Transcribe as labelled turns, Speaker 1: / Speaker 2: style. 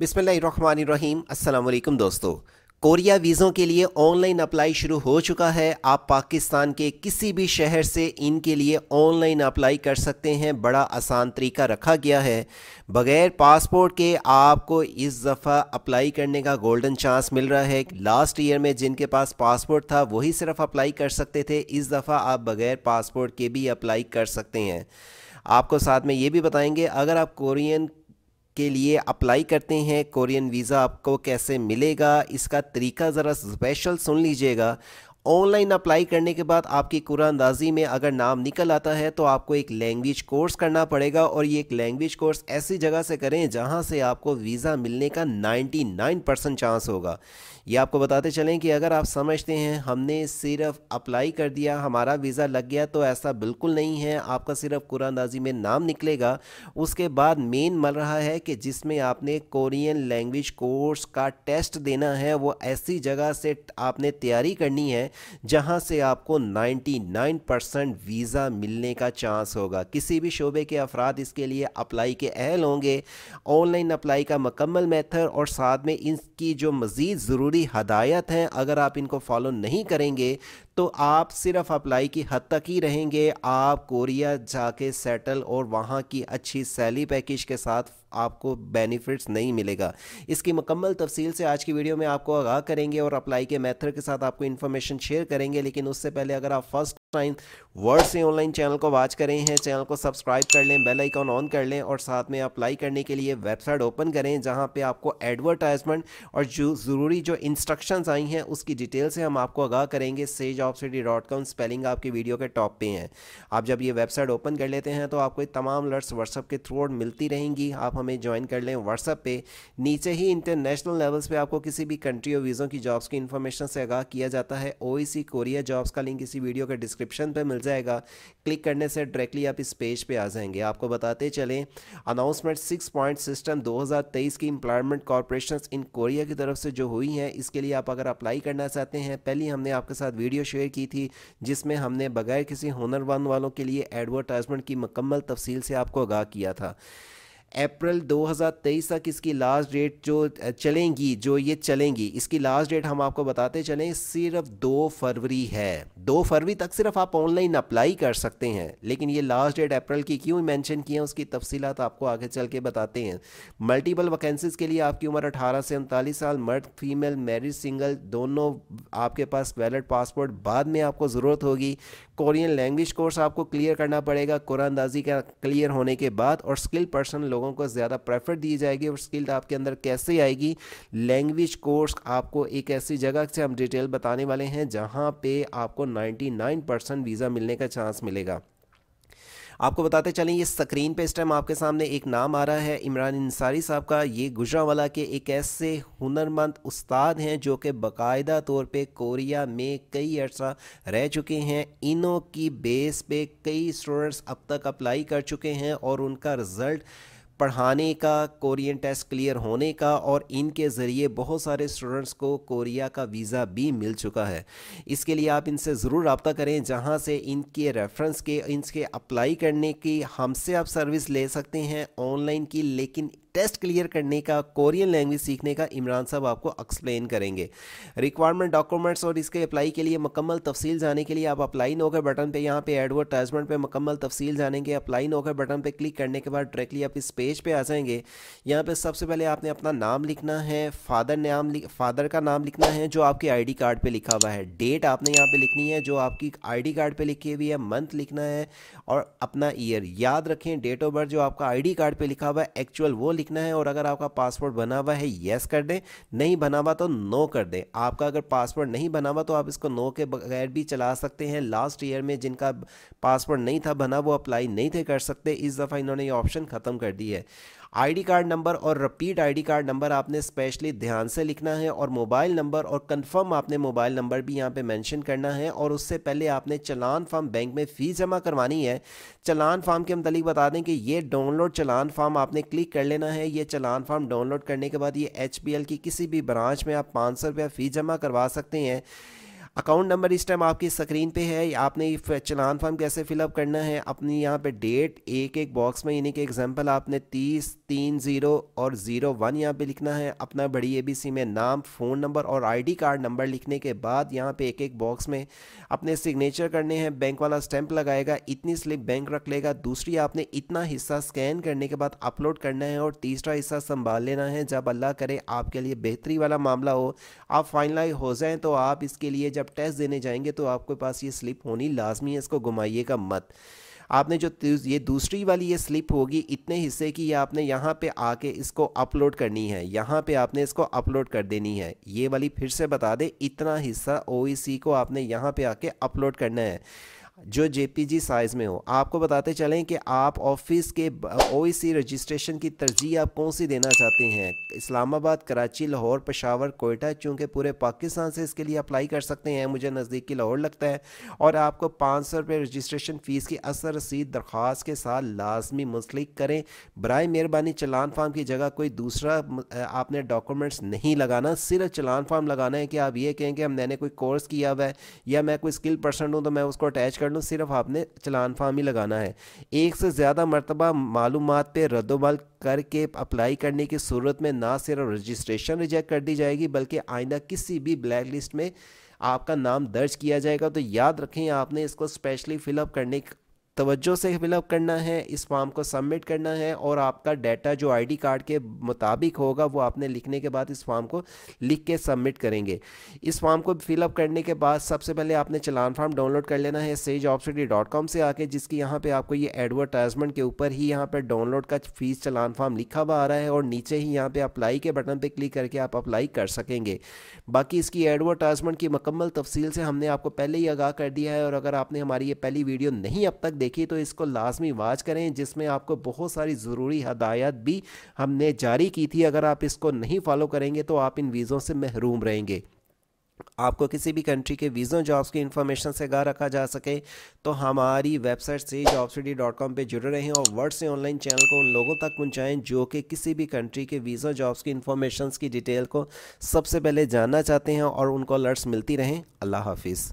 Speaker 1: बिसमीम अल्लाम दोस्तों कोरिया वीज़ों के लिए ऑनलाइन अप्लाई शुरू हो चुका है आप पाकिस्तान के किसी भी शहर से इनके लिए ऑनलाइन अप्लाई कर सकते हैं बड़ा आसान तरीका रखा गया है बग़ैर पासपोर्ट के आपको इस दफ़ा अप्लाई करने का गोल्डन चांस मिल रहा है लास्ट ईयर में जिनके पास पासपोर्ट था वही सिर्फ अप्लाई कर सकते थे इस दफ़ा आप बग़ैर पासपोर्ट के भी अप्लाई कर सकते हैं आपको साथ में ये भी बताएंगे अगर आप कोरियन के लिए अप्लाई करते हैं कोरियन वीज़ा आपको कैसे मिलेगा इसका तरीका ज़रा स्पेशल सुन लीजिएगा ऑनलाइन अप्लाई करने के बाद आपकी कुरानंदाजी में अगर नाम निकल आता है तो आपको एक लैंग्वेज कोर्स करना पड़ेगा और ये एक लैंग्वेज कोर्स ऐसी जगह से करें जहां से आपको वीज़ा मिलने का 99 परसेंट चांस होगा ये आपको बताते चलें कि अगर आप समझते हैं हमने सिर्फ अप्लाई कर दिया हमारा वीज़ा लग गया तो ऐसा बिल्कुल नहीं है आपका सिर्फ कुरानंदाजी में नाम निकलेगा उसके बाद मेन मल रहा है कि जिसमें आपने कोरियन लैंग्वेज कोर्स का टेस्ट देना है वो ऐसी जगह से आपने तैयारी करनी है जहां से आपको 99 परसेंट वीज़ा मिलने का चांस होगा किसी भी शोबे के अफराद इसके लिए अप्लाई के अहल होंगे ऑनलाइन अप्लाई का मकम्मल मेथड और साथ में इनकी जो मज़ीद ज़रूरी हदायत हैं अगर आप इनको फॉलो नहीं करेंगे तो आप सिर्फ अप्लाई की हद तक ही रहेंगे आप कोरिया जाके सेटल और वहाँ की अच्छी सैली पैकेज के साथ आपको बेनिफिट्स नहीं मिलेगा इसकी मुकम्मल तफसील से आज की वीडियो में आपको आगाह करेंगे और अप्लाई के मेथड के साथ आपको इन्फॉर्मेशन शेयर करेंगे लेकिन उससे पहले अगर आप फर्स्ट टाइम वर्ड से ऑनलाइन चैनल को वॉच करें हैं चैनल को सब्सक्राइब कर लें बेल आइकॉन ऑन कर लें और साथ में अप्लाई करने के लिए वेबसाइट ओपन करें जहां पे आपको एडवर्टाइजमेंट और जो ज़रूरी जो इंस्ट्रक्शंस आई हैं उसकी डिटेल से हम आपको आगाह करेंगे sage of city dot com spelling आपकी वीडियो के टॉप पे हैं आप जब ये वेबसाइट ओपन कर लेते हैं तो आपको तमाम अलर्ट्स व्हाट्सअप के थ्रू मिलती रहेंगी आप हमें ज्वाइन कर लें व्हाट्सअप पर नीचे ही इंटरनेशनल लेवल्स पर आपको किसी भी कंट्री और वीज़ों की जॉब्स की इन्फॉर्मेशन से आगाह किया जाता है ओ कोरिया जॉब्स का लिंक इसी वीडियो के डिस्क्रिप्शन डिस्क्रिप्शन पे मिल जाएगा क्लिक करने से डायरेक्टली आप इस पेज पे आ जाएंगे आपको बताते चलें अनाउंसमेंट सिक्स पॉइंट सिस्टम 2023 की एम्प्लॉयमेंट कॉरपोरेशन इन कोरिया की तरफ से जो हुई है इसके लिए आप अगर अप्लाई करना चाहते हैं पहली हमने आपके साथ वीडियो शेयर की थी जिसमें हमने बगैर किसी हुनरवान वालों के लिए एडवर्टाइजमेंट की मकम्मल तफसील से आपको आगाह किया था अप्रैल 2023 तक इसकी लास्ट डेट जो चलेंगी जो ये चलेंगी इसकी लास्ट डेट हम आपको बताते चलें सिर्फ दो फरवरी है दो फरवरी तक सिर्फ आप ऑनलाइन अप्लाई कर सकते हैं लेकिन ये लास्ट डेट अप्रैल की क्यों मैंशन की है उसकी तफसीत आपको आगे चल के बताते हैं मल्टीपल वैकेंसीज के लिए आपकी उम्र अठारह से उनतालीस साल मर्द फीमेल मैरिज सिंगल दोनों आपके पास वैलड पासपोर्ट बाद में आपको ज़रूरत होगी कोरियन लैंग्वेज कोर्स आपको क्लियर करना पड़ेगा कुरानदाजी का क्लियर होने के बाद और स्किल पर्सन लोगों लोगों को ज़्यादा प्रेफर दी जाएगी और स्किल्ड आपके अंदर कैसे आएगी लैंग्वेज कोर्स आपको एक ऐसी जगह से हम डिटेल बताने वाले हैं जहाँ पे आपको 99 वीज़ा मिलने का चांस मिलेगा आपको बताते चलें ये स्क्रीन पे इस टाइम आपके सामने एक नाम आ रहा है इमरान इंसारी साहब का ये गुजरावाला के एक ऐसे हुनरमंद उस्ताद हैं जो कि बकायदा तौर पे कोरिया में कई अर्सा रह चुके हैं इनों की बेस पे कई स्टूडेंट्स अब तक अप्लाई कर चुके हैं और उनका रिज़ल्ट पढ़ाने का कोरियन टेस्ट क्लियर होने का और इनके ज़रिए बहुत सारे स्टूडेंट्स को कोरिया का वीज़ा भी मिल चुका है इसके लिए आप इनसे ज़रूर रबता करें जहाँ से इनके रेफरेंस के इनके अप्लाई करने की हमसे आप सर्विस ले सकते हैं ऑनलाइन की लेकिन टेस्ट क्लियर करने का कोरियन लैंग्वेज सीखने का इमरान साहब आपको एक्सप्लेन करेंगे रिक्वायरमेंट डॉक्यूमेंट्स और इसके अप्लाई के लिए मकम्मल तफसील जाने के लिए आप अप्लाई नोकर बटन पर यहाँ पे एडवर्टाइजमेंट पर मकम्मल तफसील जानेंगे अप्लाई नो बटन पर क्लिक करने के बाद डायरेक्टली आप इस पेज पर पे आ जाएंगे यहाँ पर सबसे पहले आपने अपना नाम लिखना है फादर नाम फादर का नाम लिखना है जो आपके डी कार्ड पर लिखा हुआ है डेट आपने यहाँ पर लिखनी है जो आपकी डी कार्ड पर लिखी हुई है मंथ लिखना है और अपना ईयर याद रखें डेट ऑफ बर्थ जो आपका डी कार्ड पर लिखा हुआ है एक्चुअल वो लिख लिखना है और अगर आपका पासवर्ड बना हुआ है येस कर दें नहीं बना हुआ तो नो कर दें आपका अगर पासवर्ड नहीं बना हुआ तो आप इसको नो के बगैर भी चला सकते हैं लास्ट ईयर में जिनका पासवर्ड नहीं था बना वो अप्लाई नहीं थे कर सकते इस दफ़ा इन्होंने ये ऑप्शन ख़त्म कर दी है आईडी कार्ड नंबर और रिपीट आईडी कार्ड नंबर आपने स्पेशली ध्यान से लिखना है और मोबाइल नंबर और कंफर्म आपने मोबाइल नंबर भी यहाँ पे मेंशन करना है और उससे पहले आपने चलान फार्म बैंक में फ़ी जमा करवानी है चलान फार्म के मतलब बता दें कि ये डाउनलोड चलान फॉर्म आपने क्लिक कर लेना है ये चलान फार्म डाउनलोड करने के बाद ये एच की किसी भी ब्रांच में आप पाँच सौ फ़ीस जमा करवा सकते हैं अकाउंट नंबर इस टाइम आपकी स्क्रीन पे है आपने चलान फॉर्म कैसे फिलअप करना है अपनी यहाँ पे डेट एक एक बॉक्स में यानी कि एग्जांपल आपने तीस तीन ज़ीरो और ज़ीरो वन यहाँ पे लिखना है अपना बड़ी एबीसी में नाम फ़ोन नंबर और आईडी कार्ड नंबर लिखने के बाद यहाँ पे एक एक बॉक्स में अपने सिग्नेचर करने हैं बैंक वाला स्टैंप लगाएगा इतनी स्लिप बैंक रख लेगा दूसरी आपने इतना हिस्सा स्कैन करने के बाद अपलोड करना है और तीसरा हिस्सा संभाल लेना है जब अल्लाह करे आपके लिए बेहतरी वाला मामला हो आप फाइनलाइज हो जाए तो आप इसके लिए जब जब टेस्ट देने जाएंगे तो आपके पास ये स्लिप होनी लाजमी है इसको घुमाइएगा मत आपने जो ये दूसरी वाली ये स्लिप होगी इतने हिस्से की ये आपने यहाँ पे आके इसको अपलोड करनी है यहाँ पे आपने इसको अपलोड कर देनी है ये वाली फिर से बता दे इतना हिस्सा ओ e को आपने यहाँ पे आके अपलोड करना है जो जे साइज़ में हो आपको बताते चलें कि आप ऑफिस के ओ रजिस्ट्रेशन e की तरजीह आप कौन सी देना चाहते हैं इस्लामाबाद कराची लाहौर पेशावर कोयटा चूँकि पूरे पाकिस्तान से इसके लिए अप्लाई कर सकते हैं मुझे नज़दीकी लाहौर लगता है और आपको पाँच सौ रुपये रजिस्ट्रेशन फ़ीस की असर रसीद दरख्वास के साथ लाजमी मुंसलिक करें बर मेहरबानी चलान फार्म की जगह कोई दूसरा आपने डॉक्यूमेंट्स नहीं लगाना सिर्फ चलान फार्म लगाना है कि आप ये कहें कि हमने मैंने कोई कोर्स किया हुआ है या मैं कोई स्किल पर्सन हूँ तो मैं उसको अटैच कर लूँ सिर्फ आपने चलान फार्म ही लगाना है एक से ज़्यादा मरतबा मालूम पर रद्दबल करके अप्लाई करने की सूरत में ना सिर्फ रजिस्ट्रेशन रिजेक्ट कर दी जाएगी बल्कि आइंदा किसी भी ब्लैक लिस्ट में आपका नाम दर्ज किया जाएगा तो याद रखें आपने इसको स्पेशली फिलअप करने तवज्जो से फिलअप करना है इस फॉर्म को सबमिट करना है और आपका डाटा जो आईडी कार्ड के मुताबिक होगा वो आपने लिखने के बाद इस फॉर्म को लिख के सबमिट करेंगे इस फॉर्म को फिलअप करने के बाद सबसे पहले आपने चलान फॉर्म डाउनलोड कर लेना है सेज से आके जिसकी यहाँ पर आपको ये एडवर्टाइजमेंट के ऊपर ही यहाँ पर डाउनलोड का फीस चलान फॉर्म लिखा हुआ आ रहा है और नीचे ही यहाँ पर अप्लाई के बटन पर क्लिक करके आप अप्लाई कर सकेंगे बाकी इसकी एडवर्टाइजमेंट की मकम्मल तफसील से हमने आपको पहले ही आगाह कर दिया है और अगर आपने हमारी ये पहली वीडियो नहीं अब तक देखी तो इसको लाजमी वाच करें जिसमें आपको बहुत सारी ज़रूरी हदायत भी हमने जारी की थी अगर आप इसको नहीं फॉलो करेंगे तो आप इन वीज़ों से महरूम रहेंगे आपको किसी भी कंट्री के वीज़ों जॉब्स की इन्फॉर्मेशन से गा रखा जा सके तो हमारी वेबसाइट से जॉब सिटी डॉट कॉम पर जुड़े रहें और वर्ड से ऑनलाइन चैनल को उन लोगों तक पहुँचाएँ जो कि किसी भी कंट्री के वीज़ों जॉब्स की इन्फॉर्मेशन की डिटेल को सबसे पहले जानना चाहते हैं और उनको अलर्ट्स मिलती रहें अल्लाह हाफिज़